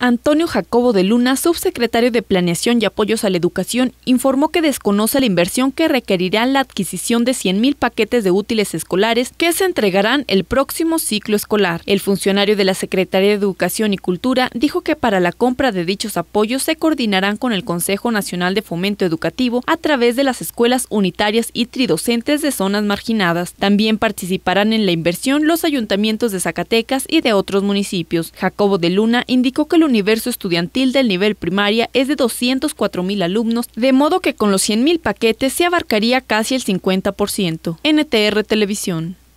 Antonio Jacobo de Luna, subsecretario de Planeación y Apoyos a la Educación, informó que desconoce la inversión que requerirá la adquisición de 100.000 paquetes de útiles escolares que se entregarán el próximo ciclo escolar. El funcionario de la Secretaría de Educación y Cultura dijo que para la compra de dichos apoyos se coordinarán con el Consejo Nacional de Fomento Educativo a través de las escuelas unitarias y tridocentes de zonas marginadas. También participarán en la inversión los ayuntamientos de Zacatecas y de otros municipios. Jacobo de Luna indicó que el universo estudiantil del nivel primaria es de 204 mil alumnos, de modo que con los 100.000 paquetes se abarcaría casi el 50%. NTR Televisión.